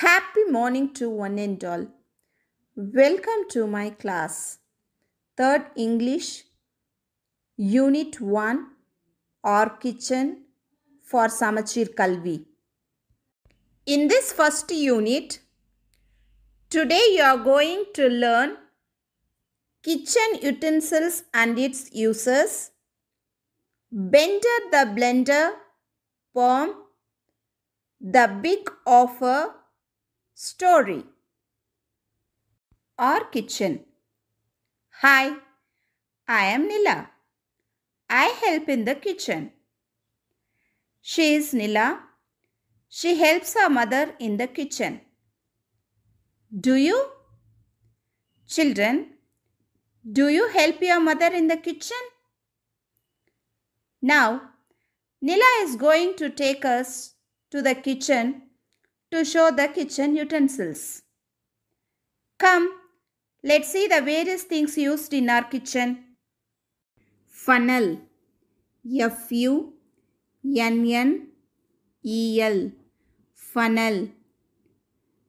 Happy morning to one and all. Welcome to my class. Third English, Unit 1, Our Kitchen for Samachir Kalvi. In this first unit, today you are going to learn kitchen utensils and its uses, bender the blender, palm, the big offer, story. Our kitchen. Hi, I am Nila. I help in the kitchen. She is Nila. She helps her mother in the kitchen. Do you? Children, do you help your mother in the kitchen? Now, Nila is going to take us to the kitchen to show the kitchen utensils. Come, let's see the various things used in our kitchen. Funnel F-U N-N-E-L Funnel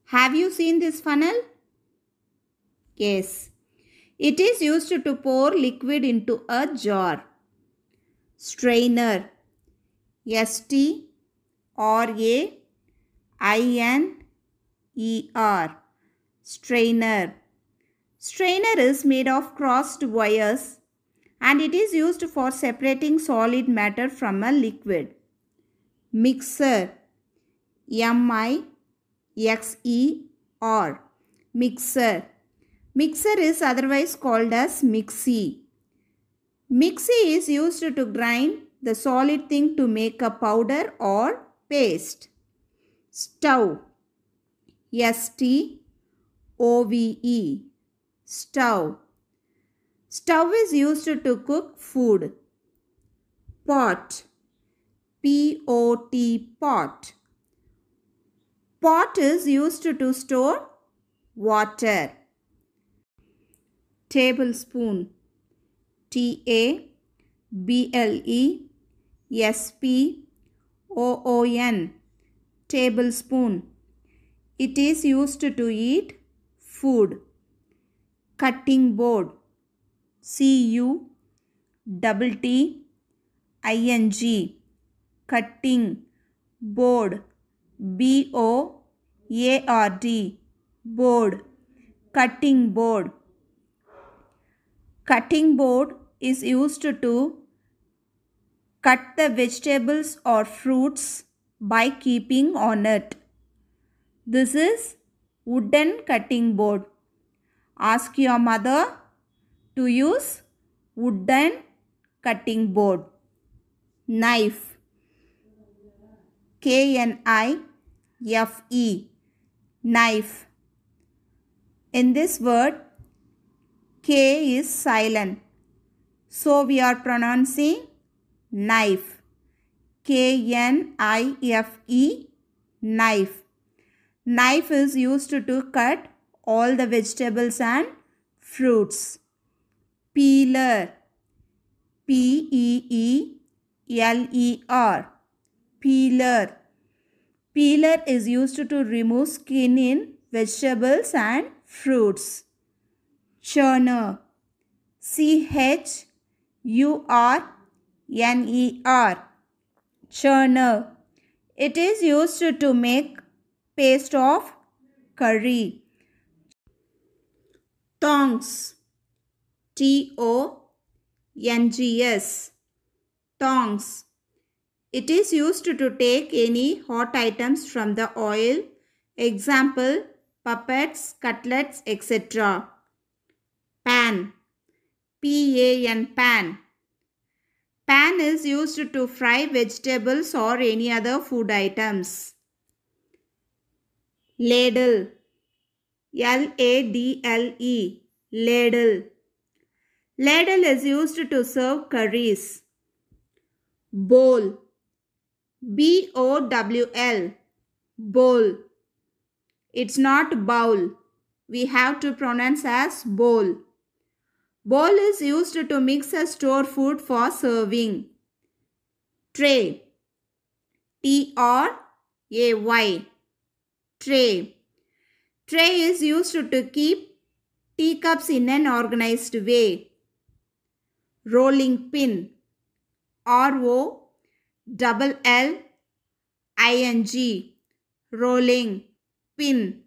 Have you seen this funnel? Yes. It is used to pour liquid into a jar. Strainer S-T-R-A I-N-E-R. Strainer. Strainer is made of crossed wires and it is used for separating solid matter from a liquid. Mixer. M-I-X-E-R. Mixer. Mixer is otherwise called as mixie. Mixie is used to grind the solid thing to make a powder or paste stove S T O V E stove stove is used to cook food pot P O T pot pot is used to store water tablespoon T A B L E S P O O N tablespoon. It is used to eat food. Cutting board. C U double T I N G. Cutting board. B O A R D. Board. Cutting board. Cutting board is used to cut the vegetables or fruits by keeping on it. This is wooden cutting board. Ask your mother to use wooden cutting board. Knife. K-N-I-F-E. Knife. In this word, K is silent. So we are pronouncing knife. K N I F E knife. Knife is used to, to cut all the vegetables and fruits. Peeler P E E L E R Peeler Peeler is used to, to remove skin in vegetables and fruits. Churner C H U R N E R churner. It is used to make paste of curry. Tongs. T-O-N-G-S. Tongs. It is used to take any hot items from the oil. Example, puppets, cutlets, etc. Pan. P-A-N. Pan Pan is used to fry vegetables or any other food items. Ladle L-A-D-L-E Ladle Ladle is used to serve curries. Bowl B-O-W-L Bowl It's not bowl. We have to pronounce as bowl. Bowl is used to mix and store food for serving. Tray. T-R-A-Y. Tray. Tray is used to keep teacups in an organized way. Rolling pin. R-O double L I-N-G. Rolling pin.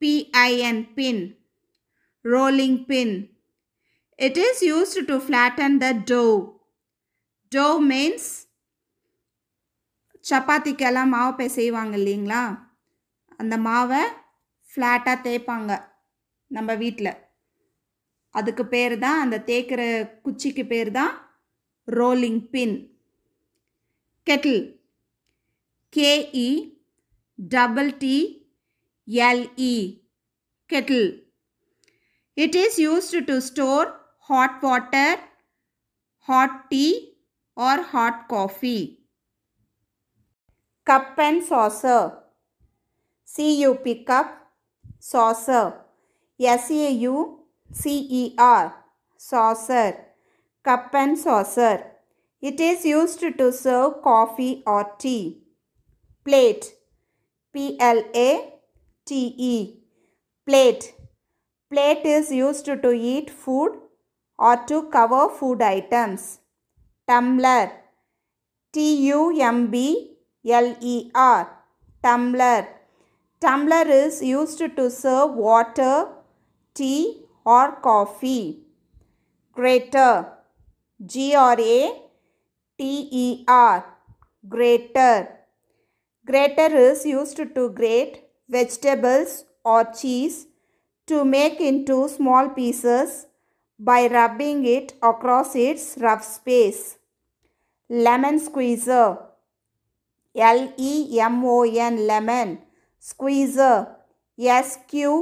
P-I-N pin. Rolling pin. It is used to flatten the dough. Dough means சப்பாத்திக்கெல்லாம் மாவு போய் செய்வாங்க இல்லைங்களா அந்த மாவை ஃப்ளாட்டாக தேய்ப்பாங்க நம்ம வீட்டில் அதுக்கு பேர் தான் அந்த தேய்க்கிற குச்சிக்கு பேர் தான் rolling pin kettle K E double T L E kettle it is used to store hot water, hot tea or hot coffee. Cup and saucer. C-U-P cup, saucer. S-A-U-C-E-R, saucer. Cup and saucer. It is used to serve coffee or tea. Plate. P-L-A-T-E. Plate. Plate is used to eat food or to cover food items. Tumbler T-U-M-B-L-E-R Tumbler Tumbler is used to serve water, tea or coffee. Grater G-R-A-T-E-R Grater Grater is used to grate vegetables or cheese to make into small pieces by rubbing it across its rough space. Lemon squeezer. L E M O N lemon squeezer. S Q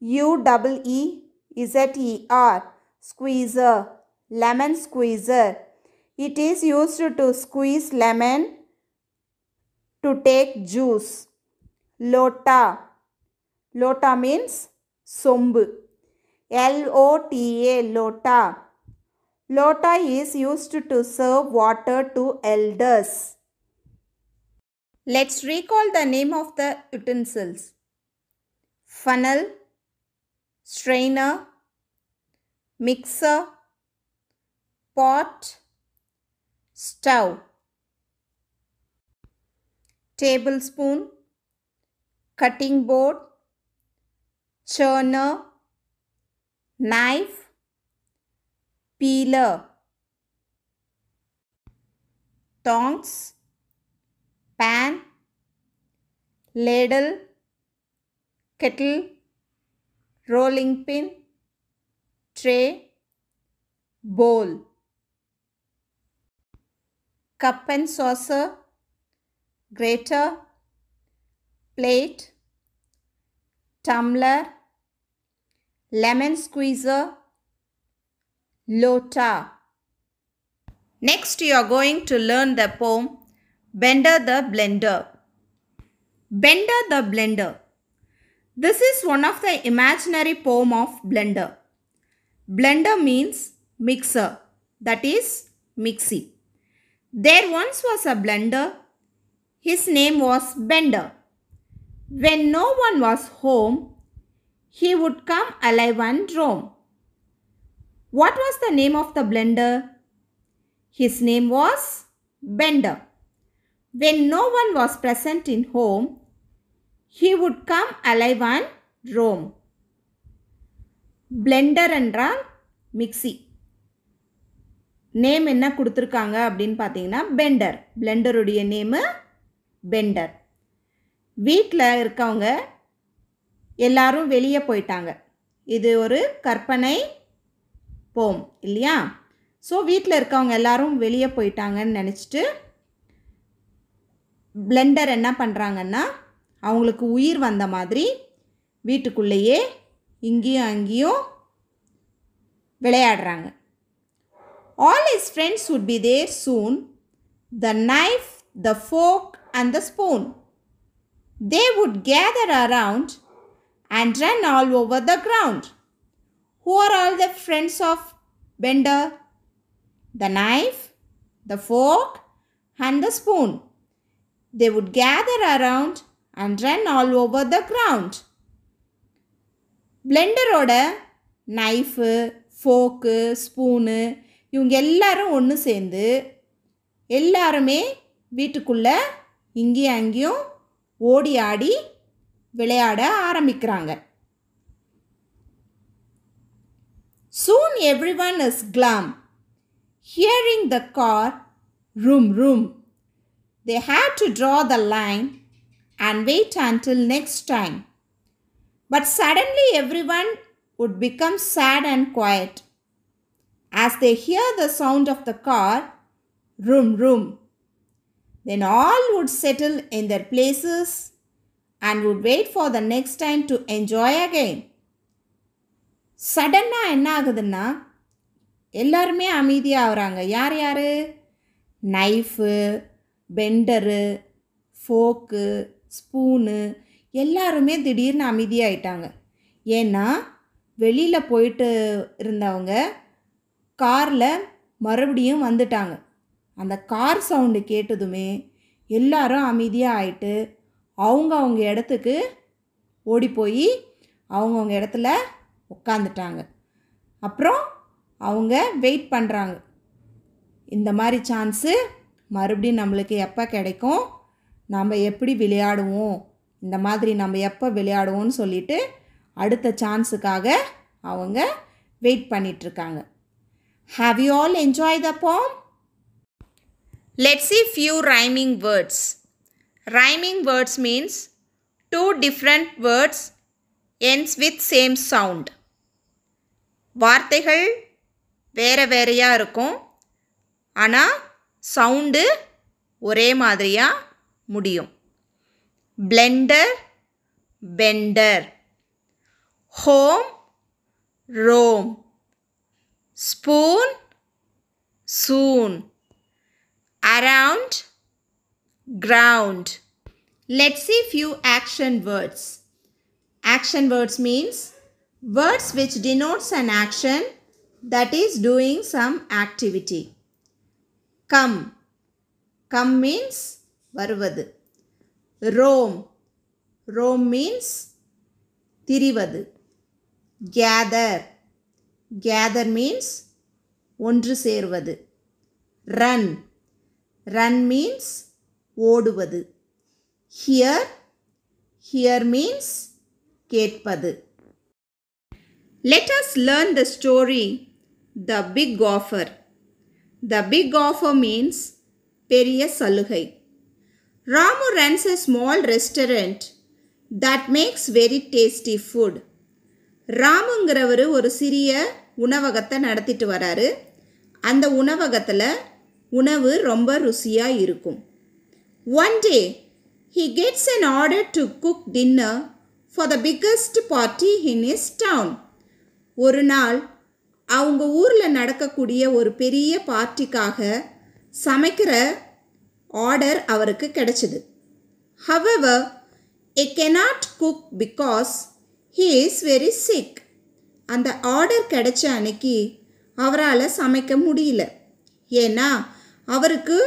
U double E Z E R squeezer. Lemon squeezer. It is used to squeeze lemon to take juice. Lota. Lota means sombu. L O T A, Lota. Lota is used to serve water to elders. Let's recall the name of the utensils. Funnel, strainer, mixer, pot, stove, tablespoon, cutting board, churner, knife, peeler, tongs, pan, ladle, kettle, rolling pin, tray, bowl, cup and saucer, grater, plate, tumbler, lemon squeezer, lota. Next you are going to learn the poem Bender the Blender. Bender the Blender. This is one of the imaginary poem of Blender. Blender means mixer that is mixie. There once was a blender. His name was Bender. When no one was home, he would come alive and roam. What was the name of the blender? His name was Bender. When no one was present in home, he would come alive and roam. Blender என்றால் mixie name என்ன கொடுத்துருக்காங்க அப்படின்னு பார்த்தீங்கன்னா bender பிளெண்டருடைய name bender வீட்டில் இருக்கவங்க எல்லாரும் வெளியே போயிட்டாங்க இது ஒரு கற்பனை போம் இல்லையா ஸோ வீட்டில் இருக்கவங்க எல்லாரும் வெளியே போயிட்டாங்கன்னு நினச்சிட்டு பிளெண்டர் என்ன பண்ணுறாங்கன்னா அவங்களுக்கு உயிர் வந்த மாதிரி வீட்டுக்குள்ளேயே இங்கேயும் அங்கேயும் விளையாடுறாங்க all his friends would be there soon the knife the fork and the spoon they would gather around and ran all over the ground. Who are all the friends of Bender? The knife, the fork, and the spoon. They would gather around and run all over the ground. பிளெண்டரோட knife fork spoon இவங்க எல்லாரும் ஒன்று சேர்ந்து எல்லாருமே வீட்டுக்குள்ளே இங்கேயும் அங்கேயும் ஓடி ஆடி விளையாட ஆரம்பிக்கிறாங்க Soon everyone is glum. Hearing the car, room, room. They had to draw the line and wait until next time. But suddenly everyone would become sad and quiet. As they hear the sound of the car, room, room. Then all would settle in their places and would wait for the next time to enjoy again சடன்னாக என்ன ஆகுதுன்னா எல்லாருமே அமைதியாகிறாங்க யார் யார் knife பெண்டரு folk spoon எல்லாருமே திடீர்னு அமைதியாயிட்டாங்க ஏன்னா வெளியில் போயிட்டு இருந்தவங்க காரில் மறுபடியும் வந்துட்டாங்க அந்த கார் சவுண்டு கேட்டதுமே எல்லாரும் அமைதியாக ஆயிட்டு அவங்க அவங்க இடத்துக்கு ஓடி போய் அவங்கவுங்க இடத்துல உட்காந்துட்டாங்க அப்புறம் அவங்க வெயிட் பண்ணுறாங்க இந்த மாதிரி சான்ஸு மறுபடியும் நம்மளுக்கு எப்போ கிடைக்கும் நம்ம எப்படி விளையாடுவோம் இந்த மாதிரி நம்ம எப்போ விளையாடுவோம்னு சொல்லிவிட்டு அடுத்த சான்ஸுக்காக அவங்க வெயிட் பண்ணிகிட்ருக்காங்க have you all enjoy the form let's a few rhyming words Rhyming words means two different words ends with same sound. வார்த்தைகள் வேறு வேறையாக இருக்கும் ஆனால் சவுண்டு ஒரே மாதிரியாக முடியும் blender bender home roam spoon soon around ground. Let's see few action words. Action words means words which denotes an action that is doing some activity. Come. Come means varuvathu. Roam. Roam means thirivathu. Gather. Gather means ஒன்று சேருவது Run Run means ஓடுவது hear hear means கேட்பது let us learn the story the big offer the big offer means பெரிய சலுகை Ramu runs a small restaurant that makes very tasty food ராமுங்கிறவர் ஒரு சிறிய உணவகத்தை நடத்திட்டு வராரு அந்த உணவகத்தில் உணவு ரொம்ப ருசியாக இருக்கும் One day, he gets an order to cook dinner for the biggest party in his town. ஒரு நாள் அவங்க ஊரில் நடக்கக்கூடிய ஒரு பெரிய பார்ட்டிக்காக சமைக்கிற ஆர்டர் அவருக்கு கிடைச்சிது however he cannot cook because he is very sick அந்த ஆர்டர் கிடைச்ச அன்னைக்கு அவரால் சமைக்க முடியல ஏன்னா அவருக்கு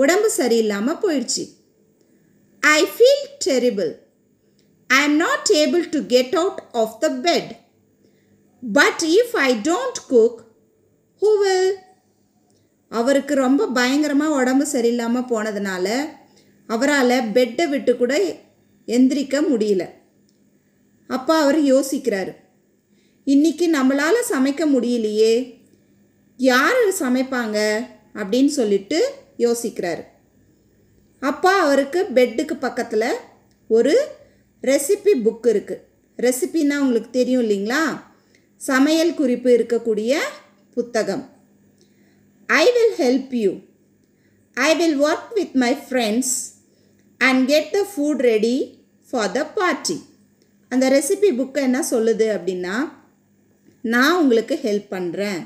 உடம்பு சரியில்லாமல் போயிடுச்சு I feel terrible I am not able to get out of the bed but if I don't cook who will அவருக்கு ரொம்ப பயங்கரமாக உடம்பு சரியில்லாமல் போனதுனால அவரால் பெட்டை விட்டு கூட எந்திரிக்க முடியல அப்பா அவர் யோசிக்கிறார் இன்றைக்கி நம்மளால் சமைக்க முடியலையே யார் சமைப்பாங்க அப்படின்னு சொல்லிட்டு யோசிக்கிறார் அப்பா அவருக்கு பெட்டுக்கு பக்கத்தில் ஒரு ரெசிபி புக் இருக்குது ரெசிபின்னா உங்களுக்கு தெரியும் இல்லைங்களா சமையல் குறிப்பு இருக்கக்கூடிய புத்தகம் I will help you I will work with my friends and get the food ready for the party அந்த ரெசிபி புக்கை என்ன சொல்லுது அப்படின்னா நான் உங்களுக்கு ஹெல்ப் பண்ணுறேன்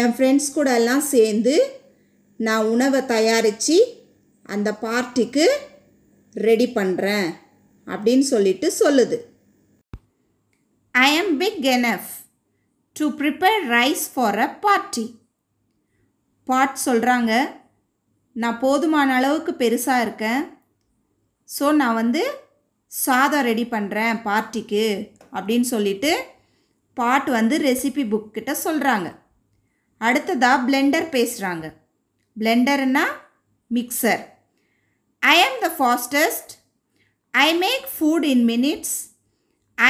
என் ஃப்ரெண்ட்ஸ் கூட எல்லாம் சேர்ந்து நான் உணவை தயாரித்து அந்த பார்ட்டிக்கு ரெடி பண்ணுறேன் அப்படின்னு சொல்லிட்டு சொல்லுது I am big enough to prepare rice for a party pot சொல்கிறாங்க நான் போதுமான அளவுக்கு பெருசாக இருக்கேன் ஸோ நான் வந்து சாதம் ரெடி பண்ணுறேன் பார்ட்டிக்கு அப்படின்னு சொல்லிட்டு பாட் வந்து ரெசிபி புக் சொல்கிறாங்க அடுத்ததாக பிளெண்டர் பேசுகிறாங்க பிளெண்டர்னா mixer I am the fastest I make food in minutes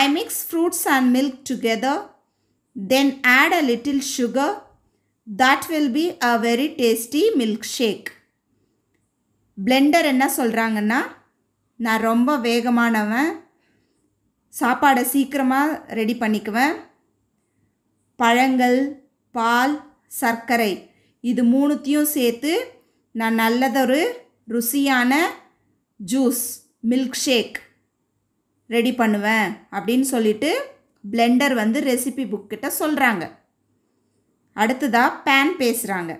I mix fruits and milk together then add a little sugar that will be a very tasty milk shake blender என்ன சொல்கிறாங்கன்னா நான் ரொம்ப வேகமானவன் சாப்பாடை சீக்கிரமாக ready பண்ணிக்குவேன் பழங்கள் பால் சர்க்கரை இது மூணுத்தையும் சேர்த்து நான் நல்லதொரு ருசியான ஜூஸ் மில்க் ஷேக் ரெடி பண்ணுவேன் அப்படின்னு சொல்லிட்டு பிளெண்டர் வந்து ரெசிபி புக்கிட்ட சொல்கிறாங்க அடுத்ததாக பேன் பேசுகிறாங்க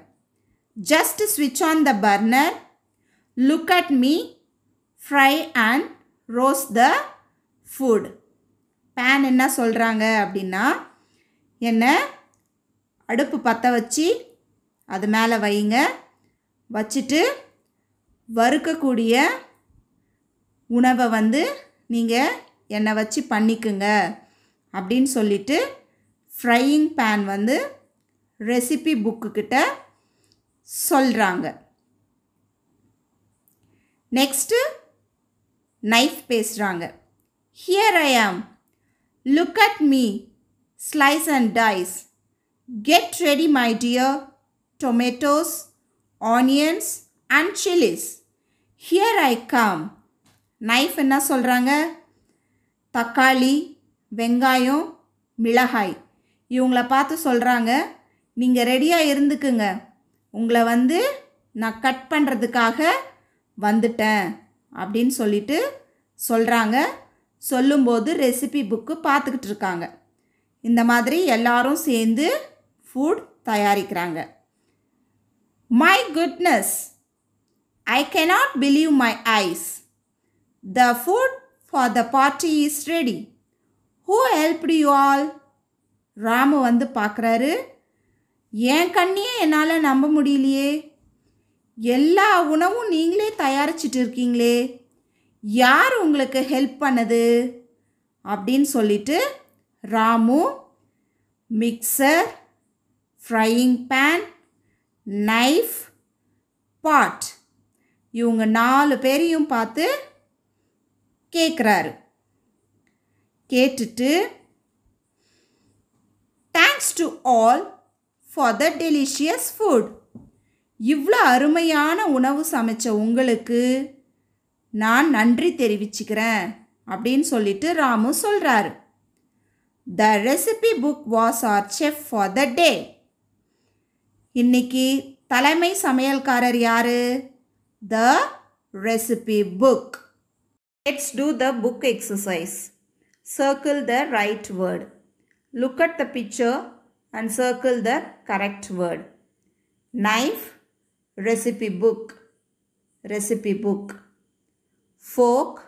ஜஸ்ட் ஸ்விட்ச் on the burner look at me fry and roast the food pan என்ன சொல்கிறாங்க அப்படின்னா என்ன அடுப்பு பற்ற வச்சு அது மேலே வைங்க வச்சுட்டு வறுக்கக்கூடிய உணவை வந்து நீங்கள் எண்ணெய் வச்சு பண்ணிக்குங்க அப்படின்னு சொல்லிவிட்டு ஃப்ரையிங் பேன் வந்து ரெசிபி புக்குக்கிட்ட சொல்கிறாங்க நெக்ஸ்ட்டு நைஃப் பேசுகிறாங்க here I am look at me slice and dice get ready my dear tomatoes, onions and chilies. Here I come knife என்ன சொல்கிறாங்க தக்காளி வெங்காயம் மிளகாய் இவங்களை பார்த்து சொல்கிறாங்க நீங்கள் ரெடியாக இருந்துக்குங்க உங்களை வந்து நான் கட் பண்ணுறதுக்காக வந்துட்டேன் அப்படின்னு சொல்லிட்டு சொல்கிறாங்க சொல்லும்போது ரெசிபி புக்கு பார்த்துக்கிட்டு இருக்காங்க இந்த மாதிரி எல்லாரும் சேர்ந்து ஃபுட் தயாரிக்கிறாங்க My goodness, I cannot believe my eyes the food for the party is ready who helped you all Ramu வந்து பார்க்குறாரு என் கண்ணியே என்னால் நம்ப முடியலையே எல்லா உணவும் நீங்களே தயாரிச்சிட்டு இருக்கீங்களே யார் உங்களுக்கு ஹெல்ப் பண்ணது அப்படின்னு சொல்லிட்டு Ramu mixer frying pan knife pot இவங்க நாலு பேரையும் பார்த்து கேட்குறாரு கேட்டுட்டு thanks to all for the delicious food இவ்வளோ அருமையான உணவு சமைச்ச உங்களுக்கு நான் நன்றி தெரிவிச்சுக்கிறேன் அப்படின்னு சொல்லிட்டு ராமு சொல்கிறாரு the recipe book was our chef for the day இன்னைக்கு தலைமை சமையல்காரர் யாரு the recipe book let's do the book exercise circle the right word look at the picture and circle the correct word knife recipe book recipe book fork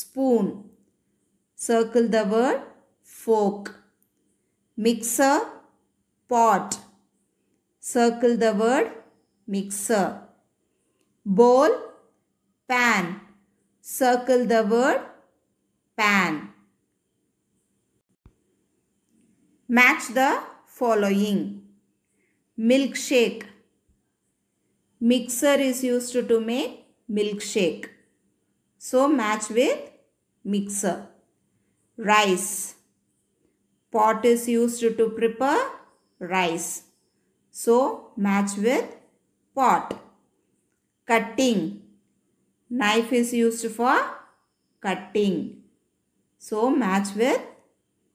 spoon circle the word fork mixer pot Circle the word mixer. Bowl, pan. Circle the word pan. Match the following. Milkshake. Mixer is used to make milkshake. So match with mixer. Rice. Pot is used to prepare rice. So match with pot. Cutting. Knife is used for cutting. So match with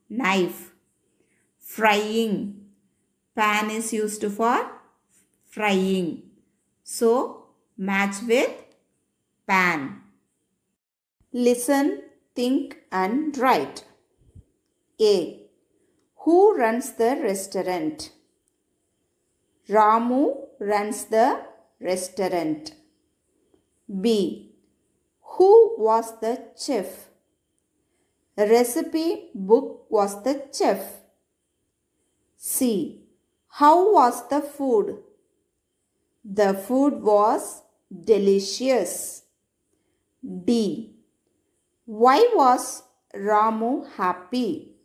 knife. Frying. Pan is used for frying. So match with pan. Listen, think and write. A. Who runs the restaurant? Ramu runs the restaurant. B. Who was the chef? Recipe book was the chef. C. How was the food? The food was delicious. D. Why was Ramu happy?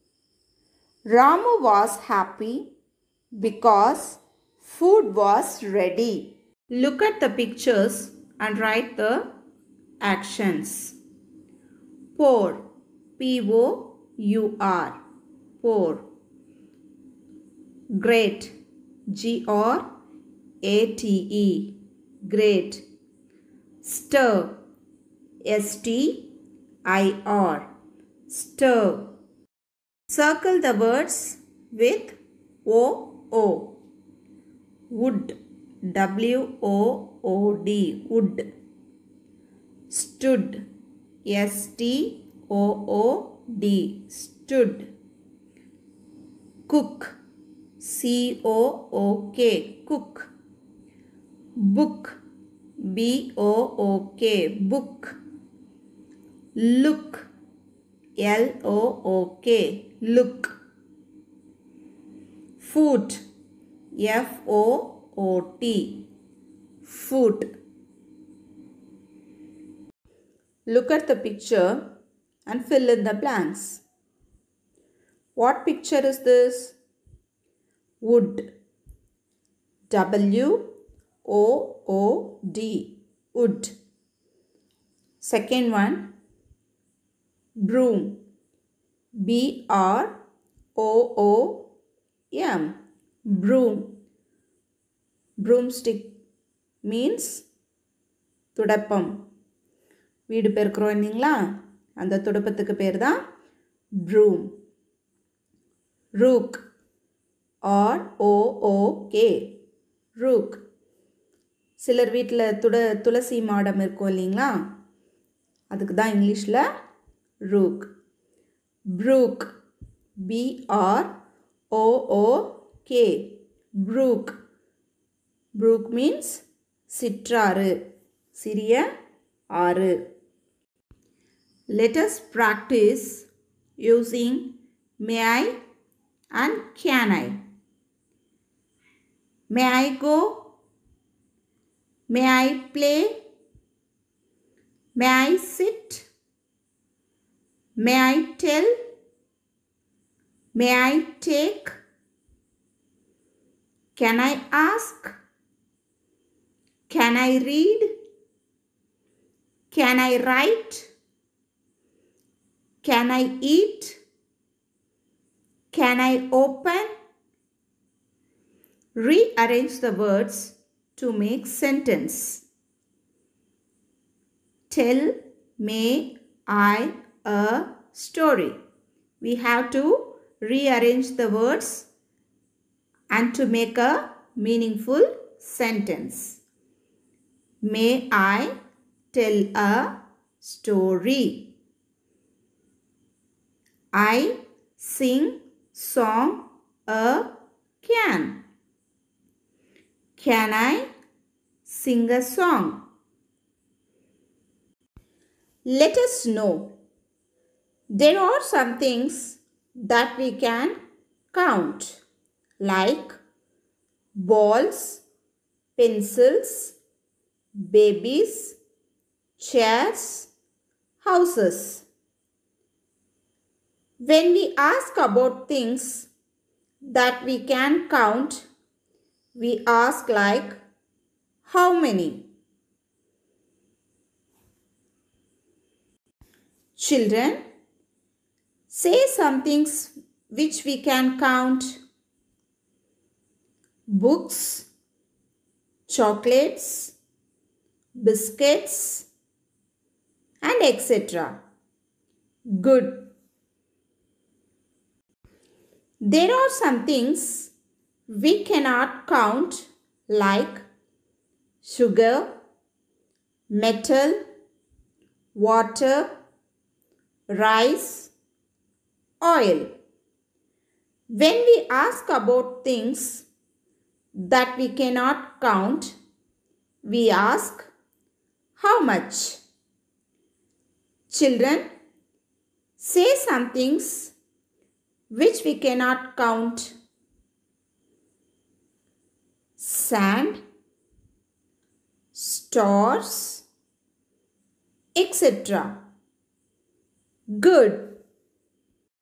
Ramu was happy because food was ready. Look at the pictures and write the actions. Pour, P-O-U-R, pour. Great, G-R-A-T-E, great. Stir, S-T-I-R, stir. Circle the words with O-O. wood w o o d wood stood s t o o d stood cook c o o k cook book b o o k book look l o o k look foot F O O T. Foot. Look at the picture and fill in the blanks. What picture is this? Wood. W O O D. Wood. Second one. Broom. B R O O M broom broomstick means துடப்பம் வீடு பெருக்கிறோம் இல்லைங்களா அந்த துடப்பத்துக்கு பேர் தான் broom rook R O O K rook சிலர் வீட்டில் துட துளசி மாடம் இருக்கும் இல்லைங்களா அதுக்கு தான் இங்கிலீஷில் rook brook B R O O K. Brook. Brook means சிற்றாறு Siria ஆறு Let us practice using may I and can I. May I go? May I play? May I sit? May I tell? May I take? Can I ask? Can I read? Can I write? Can I eat? Can I open? Rearrange the words to make sentence. Tell me I a story. We have to rearrange the words and to make a meaningful sentence. May I tell a story? I sing song a can. Can I sing a song? Let us know. There are some things that we can count like balls, pencils, babies, chairs, houses. When we ask about things that we can count, we ask like how many? Children, say some things which we can count books, chocolates, biscuits, and etc. Good. There are some things we cannot count like sugar, metal, water, rice, oil. When we ask about things that we cannot count, we ask, How much? Children, say some things which we cannot count. Sand, stars, etc. Good.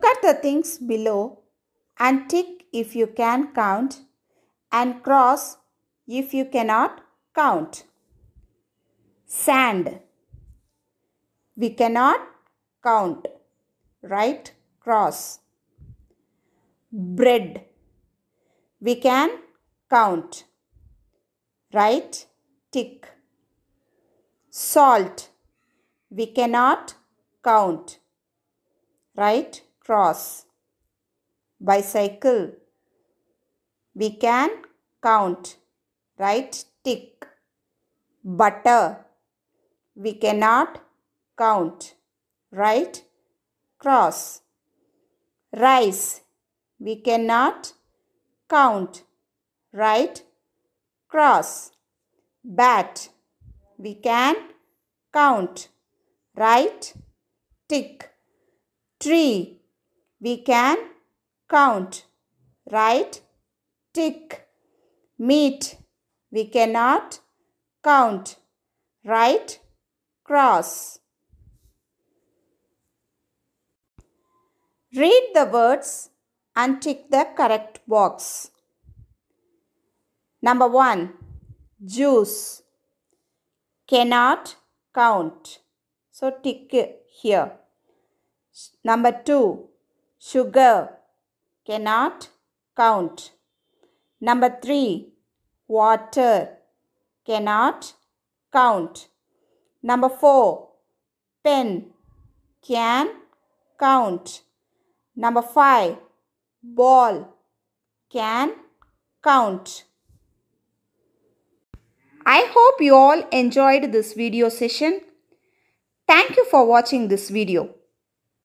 Look at the things below and tick if you can count and cross if you cannot count. Sand. We cannot count. Right cross. Bread. We can count. Right tick. Salt. We cannot count. Right cross. Bicycle we can count. Right tick. Butter. We cannot count. Right cross. Rice. We cannot count. Right cross. Bat. We can count. Right tick. Tree. We can count. Right tick, meet. We cannot count. Right, cross. Read the words and tick the correct box. Number 1. Juice. Cannot count. So tick here. Number 2. Sugar. Cannot count. Number 3. Water cannot count. Number 4. Pen can count. Number 5. Ball can count. I hope you all enjoyed this video session. Thank you for watching this video.